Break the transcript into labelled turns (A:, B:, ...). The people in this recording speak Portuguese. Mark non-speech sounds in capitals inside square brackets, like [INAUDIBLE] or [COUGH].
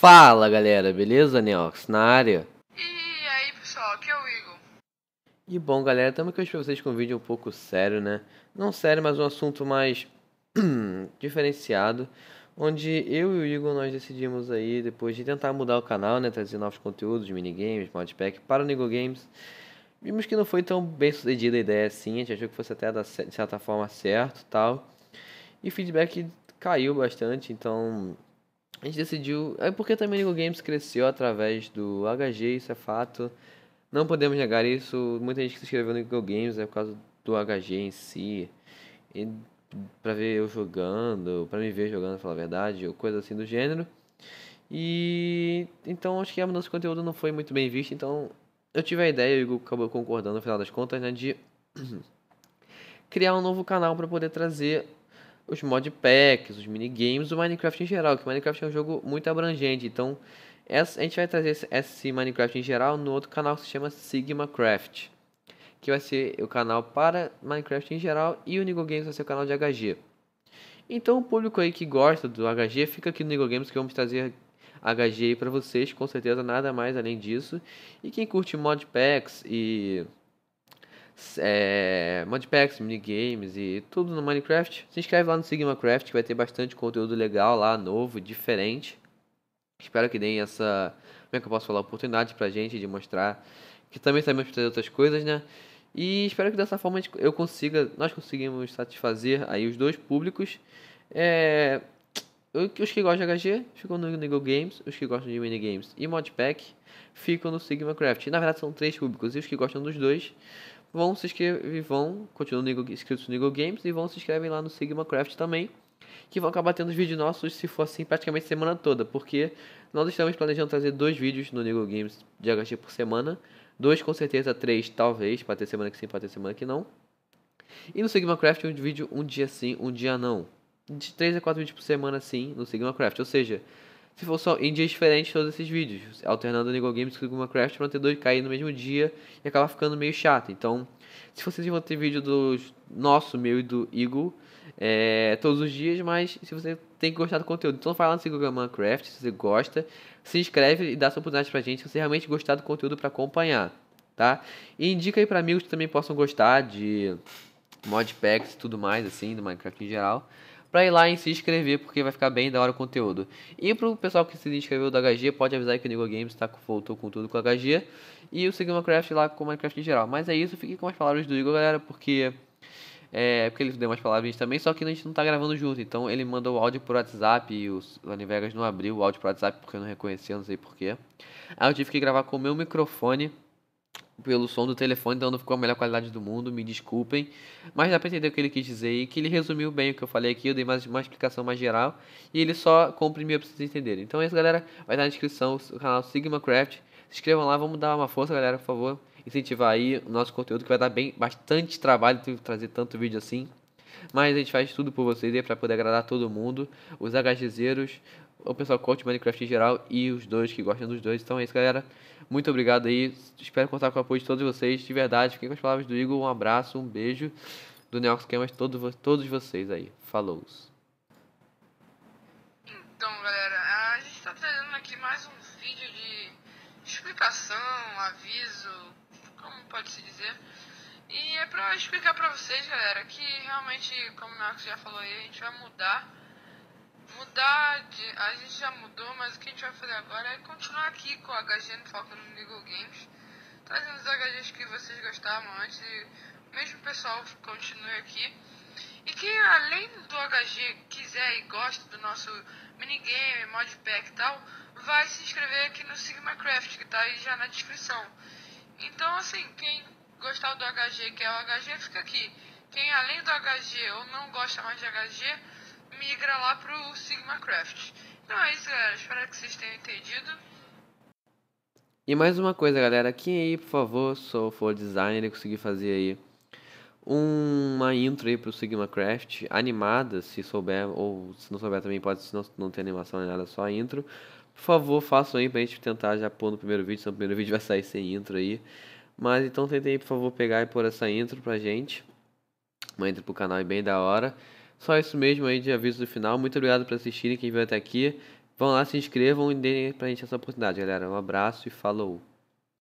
A: Fala galera, beleza? Neox na área.
B: E aí pessoal, aqui é o Igor.
A: E bom galera, estamos aqui hoje para vocês com um vídeo um pouco sério, né? Não sério, mas um assunto mais [CLEARS THROAT] diferenciado. Onde eu e o Igor nós decidimos aí, depois de tentar mudar o canal, né? Trazer novos conteúdos, minigames, modpack para o Nigo Games. Vimos que não foi tão bem sucedida a ideia assim, a gente achou que fosse até dar, de certa forma certo tal. E feedback caiu bastante, então a gente decidiu. É porque também o Games cresceu através do HG, isso é fato. Não podemos negar isso. Muita gente que se inscreveu no Google Games é por causa do HG em si. E pra ver eu jogando, pra me ver jogando, falar a verdade, ou coisa assim do gênero. E então acho que a mudança de conteúdo não foi muito bem vista. Então eu tive a ideia, e o Igor acabou concordando no final das contas, né? De [CLEARS THROAT] criar um novo canal para poder trazer os modpacks, os minigames, o Minecraft em geral, que o Minecraft é um jogo muito abrangente. Então, essa, a gente vai trazer esse, esse Minecraft em geral no outro canal que se chama SigmaCraft, que vai ser o canal para Minecraft em geral e o Nigo Games vai ser o canal de HG. Então, o público aí que gosta do HG, fica aqui no Nigo Games que vamos trazer HG para vocês, com certeza nada mais além disso. E quem curte modpacks e é, modpacks, minigames e tudo no Minecraft. Se inscreve lá no SigmaCraft que vai ter bastante conteúdo legal lá, novo, diferente. Espero que deem essa, como é que eu posso falar, oportunidade pra gente de mostrar que também sabemos fazer outras coisas, né? E espero que dessa forma eu consiga, nós conseguimos satisfazer aí os dois públicos. É, os que gostam de HG ficam no Nego Games, os que gostam de minigames e modpack ficam no Sigma Craft. Na verdade são três públicos e os que gostam dos dois vão se inscrever, vão, continuar inscritos no Eagle Games e vão se inscrevem lá no Sigma Craft também, que vão acabar tendo os vídeos nossos, se for assim, praticamente semana toda, porque nós estamos planejando trazer dois vídeos no Eagle Games de HG por semana, dois com certeza, três talvez, para ter semana que sim, para ter semana que não. E no Sigma Craft um vídeo um dia sim, um dia não. De 3 a 4 vídeos por semana sim, no Sigma Craft, ou seja, se for só em dias diferentes todos esses vídeos, alternando Lego Games com Minecraft para não ter dois cair no mesmo dia e acabar ficando meio chato. Então, se vocês vão ter vídeo do nosso, meu e do Igor é, todos os dias, mas se você tem que gostar do conteúdo, então fala no Segura Minecraft se você gosta, se inscreve e dá sua oportunidade pra gente se você realmente gostar do conteúdo para acompanhar, tá? E indica aí para amigos que também possam gostar de modpacks e tudo mais, assim, do Minecraft em geral para ir lá e se inscrever, porque vai ficar bem da hora o conteúdo. E pro pessoal que se inscreveu do HG, pode avisar que o Nego Games tá, voltou com tudo com o HG. E o Sigma Craft lá com o Minecraft em geral. Mas é isso, fiquem com as palavras do Igor, galera, porque. É, porque ele deu umas palavras também, só que a gente não tá gravando junto. Então ele mandou o áudio por WhatsApp e o Lani não abriu o áudio por WhatsApp porque eu não reconhecia, não sei porquê. Aí eu tive que gravar com o meu microfone pelo som do telefone, então não ficou a melhor qualidade do mundo, me desculpem. Mas dá pra entender o que ele quis dizer e que ele resumiu bem o que eu falei aqui, eu dei mais uma explicação mais geral e ele só comprimiu pra vocês entenderem. Então é isso, galera. Vai estar na descrição o canal Sigma Craft. Se inscrevam lá, vamos dar uma força, galera, por favor. Incentivar aí o nosso conteúdo que vai dar bem bastante trabalho trazer tanto vídeo assim. Mas a gente faz tudo por vocês aí pra poder agradar todo mundo, os HGZeros, o pessoal que curte Minecraft em geral e os dois que gostam dos dois. Então é isso, galera. Muito obrigado aí. Espero contar com o apoio de todos vocês. De verdade, fiquem com as palavras do Igor. Um abraço, um beijo do Neox Camas, todo, todos vocês aí. Falou. Então, galera,
B: a gente está trazendo aqui mais um vídeo de explicação, aviso, como pode se dizer. E é para explicar para vocês, galera, que realmente, como o Neox já falou aí, a gente vai mudar mudar, de, a gente já mudou, mas o que a gente vai fazer agora é continuar aqui com o HG no Foco no Legal Games, trazendo os HGs que vocês gostavam antes e mesmo pessoal continue aqui. E quem além do HG quiser e gosta do nosso minigame, modpack e tal, vai se inscrever aqui no SigmaCraft, que tá aí já na descrição. Então assim, quem gostar do HG, e quer o HG, fica aqui. Quem além do HG ou não gosta mais de HG, migra lá pro SigmaCraft. Então é isso, galera. Espero que vocês tenham entendido.
A: E mais uma coisa, galera. Quem aí, por favor, sou for designer e conseguir fazer aí uma intro aí pro SigmaCraft animada, se souber, ou se não souber também pode, se não, não tem animação nem nada, só a intro. Por favor, façam aí pra gente tentar já pôr no primeiro vídeo, se o primeiro [LAUGHS] vídeo vai sair sem intro aí. Mas então tentem aí, por favor, pegar e pôr essa intro pra gente. Uma intro pro canal é bem da hora. Só isso mesmo aí de aviso do final. Muito obrigado por assistirem, quem veio até aqui. Vão lá, se inscrevam e deem pra gente essa oportunidade, galera. Um abraço e falou!